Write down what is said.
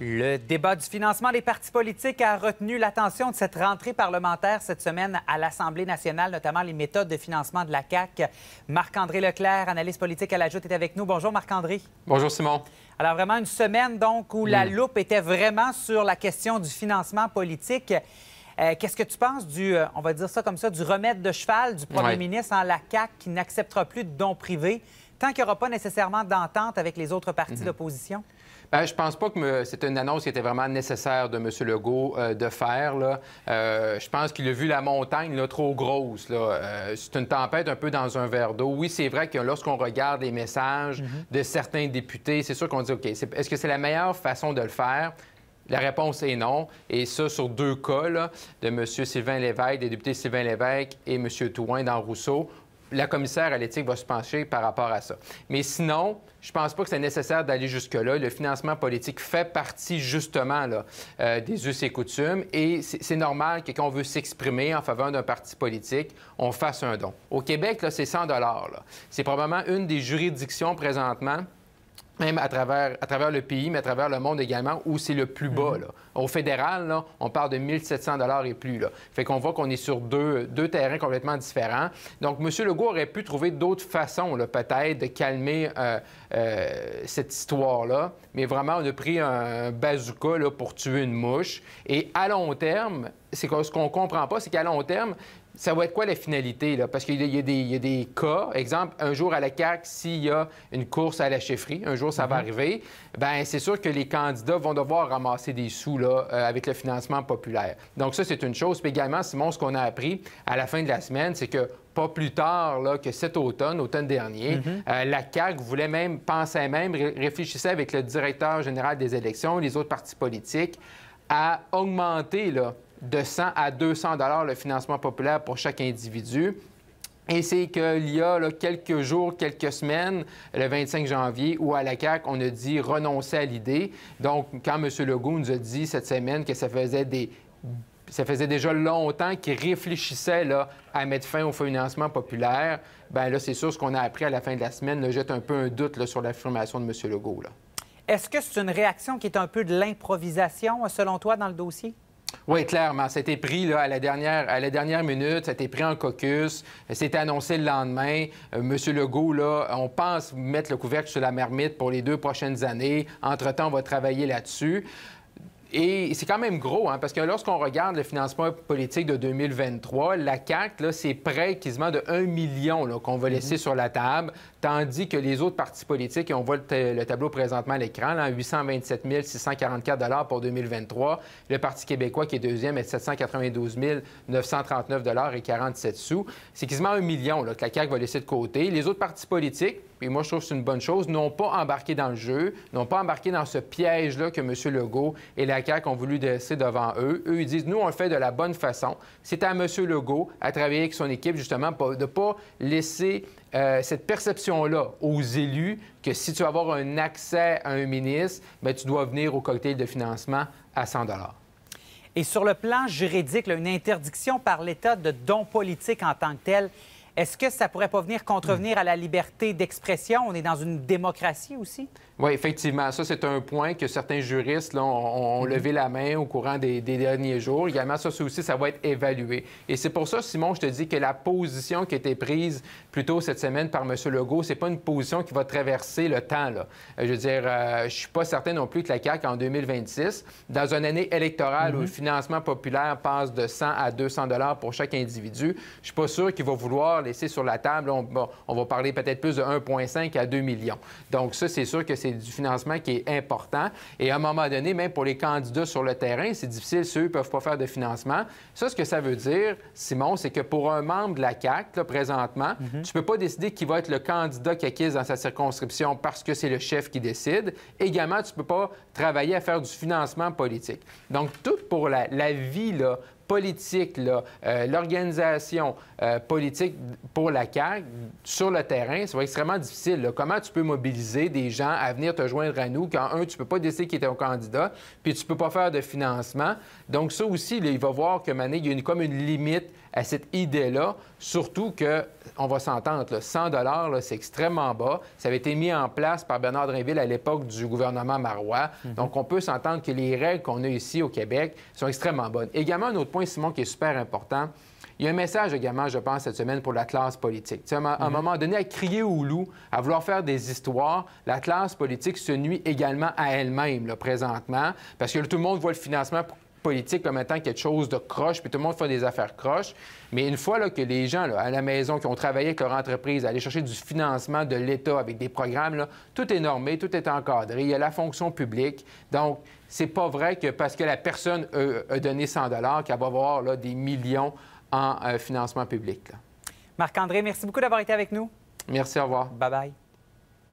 Le débat du financement des partis politiques a retenu l'attention de cette rentrée parlementaire cette semaine à l'Assemblée nationale, notamment les méthodes de financement de la CAQ. Marc-André Leclerc, analyste politique à la est avec nous. Bonjour Marc-André. Bonjour Simon. Alors vraiment une semaine donc où la mm. loupe était vraiment sur la question du financement politique. Euh, qu'est-ce que tu penses du, euh, on va dire ça comme ça, du remède de cheval du premier ministre en la CAQ qui n'acceptera plus de dons privés? tant qu'il n'y aura pas nécessairement d'entente avec les autres partis mhm. d'opposition? Bien, je pense pas que c'est une annonce qui était vraiment nécessaire de M. Legault euh, de faire. Là. Euh, je pense qu'il a vu la montagne là, trop grosse. Euh, c'est une tempête un peu dans un verre d'eau. Oui, c'est vrai que lorsqu'on regarde les messages mhm. de certains députés, c'est sûr qu'on dit, OK, est-ce que c'est la meilleure façon de le faire? La réponse est non. Et ça, sur deux cas, de M. Sylvain Lévesque, des députés Sylvain Lévesque et M. Touin dans Rousseau, la commissaire à l'éthique va se pencher par rapport à ça. Mais sinon, je pense pas que c'est nécessaire d'aller jusque-là. Le financement politique fait partie justement là, euh, des us et coutumes et c'est normal que quand on veut s'exprimer en faveur d'un parti politique, on fasse un don. Au Québec, c'est 100 C'est probablement une des juridictions présentement même à travers, le pays, mais à travers le monde également, où c'est le plus bas. Mhm. Au fédéral, on parle de 1700 dollars et plus. Là. Fait qu'on voit qu'on est sur deux, terrains complètement différents. Donc, M. Legault aurait pu trouver d'autres façons, peut-être, de calmer euh, euh, cette histoire-là. Mais vraiment, on a pris un bazooka pour tuer une mouche. Et à long terme, c'est ce qu'on comprend pas, c'est qu'à long terme, ça va être quoi la finalité? Là? Parce qu'il y, a des cas, exemple, un jour à la CAQ, s'il y a une course à la chefferie, un jour ça va mm-hmm. arriver, ben c'est sûr que les candidats vont devoir ramasser des sous là, euh, avec le financement populaire. Donc ça, c'est une chose. Puis également, Simon, ce qu'on a appris à la fin de la semaine, c'est que pas plus tard que cet automne, automne dernier, mm-hmm. euh, la CAQ voulait même, pensait même, réfléchissait avec le directeur général des élections, les autres partis politiques, à augmenter là, de 100 à 200 dollars le financement populaire pour chaque individu. Et c'est qu'il y a quelques jours, quelques semaines, le 25 janvier, où à la CAQ, on a dit renoncer à l'idée. Donc, quand M. Legault nous a dit cette semaine que ça faisait des ça déjà longtemps qu'il réfléchissait là, à mettre fin au financement populaire, bien là, c'est sûr, ce qu'on a appris à la fin de la semaine là, jette un peu un doute sur l'affirmation de M. Legault. Est-ce que c'est une réaction qui est un peu de l'improvisation, selon toi, dans le dossier? Oui, clairement. C'était pris là, à, la dernière, à la dernière minute, c'était pris en caucus, c'était annoncé le lendemain. Euh, Monsieur Legault, là, on pense mettre le couvercle sur la mermite pour les deux prochaines années. Entre-temps, on va travailler là-dessus. Et c'est quand même gros, hein, parce que lorsqu'on regarde le financement politique de 2023, la CAQ, c'est près quasiment de 1 million qu'on va laisser mhm. sur la table, tandis que les autres partis politiques, et on voit le, tableau présentement à l'écran, 827 644 pour 2023, le Parti québécois qui est deuxième est 792 939 et 47 sous. C'est quasiment 1 million que la CAQ va laisser de côté. Les autres partis politiques, et moi je trouve que c'est une bonne chose, n'ont pas embarqué dans le jeu, n'ont pas embarqué dans ce piège-là que M. Legault et la CAQ ont voulu laisser devant eux. Eux, ils disent, nous, on le fait de la bonne façon. C'est à M. Legault, à travailler avec son équipe, justement, de ne pas laisser euh, cette perception-là aux élus que si tu veux avoir un accès à un ministre, bien, tu dois venir au cocktail de financement à 100 Et sur le plan juridique, une interdiction par l'État de dons politiques en tant que tel, est-ce que ça pourrait pas venir contrevenir à la liberté d'expression? On est dans une démocratie aussi? Oui, effectivement. Ça, c'est un point que certains juristes ont, mm-hmm. levé la main au courant des, derniers jours. Également, ça, aussi, ça va être évalué. Et c'est pour ça, Simon, je te dis que la position qui a été prise plus tôt cette semaine par M. Legault, c'est pas une position qui va traverser le temps. Euh, je veux dire, euh, je suis pas certain non plus que la CAQ, en 2026, dans une année électorale où le mm-hmm. financement populaire passe de 100 à 200 dollars pour chaque individu, je suis pas sûr qu'il va vouloir laisser sur la table. On, va parler peut-être plus de 1,5 à 2 millions. Donc ça, c'est sûr que c'est du financement qui est important. Et à un moment donné, même pour les candidats sur le terrain, c'est difficile, ceux ne peuvent pas faire de financement. Ça, ce que ça veut dire, Simon, c'est que pour un membre de la CAC, présentement, mhm. tu ne peux pas décider qui va être le candidat qui acquise dans sa circonscription parce que c'est le chef qui décide. Également, tu ne peux pas travailler à faire du financement politique. Donc, tout pour la, la vie là, politique, euh, l'organisation euh, politique pour la CAQ sur le terrain, ça va extrêmement difficile. Comment tu peux mobiliser des gens à venir te joindre à nous quand, un, tu ne peux pas décider qui est ton candidat, puis tu ne peux pas faire de financement. Donc, ça aussi, il va voir que Mané, il y a une, comme une limite à cette idée-là, surtout que, on va s'entendre, 100 dollars, c'est extrêmement bas. Ça avait été mis en place par Bernard Drinville à l'époque du gouvernement marois. Mhm. Donc, on peut s'entendre que les règles qu'on a ici au Québec sont extrêmement bonnes. Également, un autre point, Simon, qui est super important. Il y a un message également, je pense, cette semaine pour la classe politique. à un mm-hmm. moment donné, à crier au loup, à vouloir faire des histoires, la classe politique se nuit également à elle-même, présentement, parce que tout le monde voit le financement politique comme étant quelque chose de croche, puis tout le monde fait des affaires croches. Mais une fois là, que les gens à la maison qui ont travaillé avec leur entreprise, aller chercher du financement de l'État avec des programmes, tout est normé, tout est encadré, il y a la fonction publique. Donc, c'est pas vrai que parce que la personne euh, a donné 100 qu'elle va avoir des millions en euh, financement public. Marc-André, merci beaucoup d'avoir été avec nous. Merci, au revoir. Bye bye.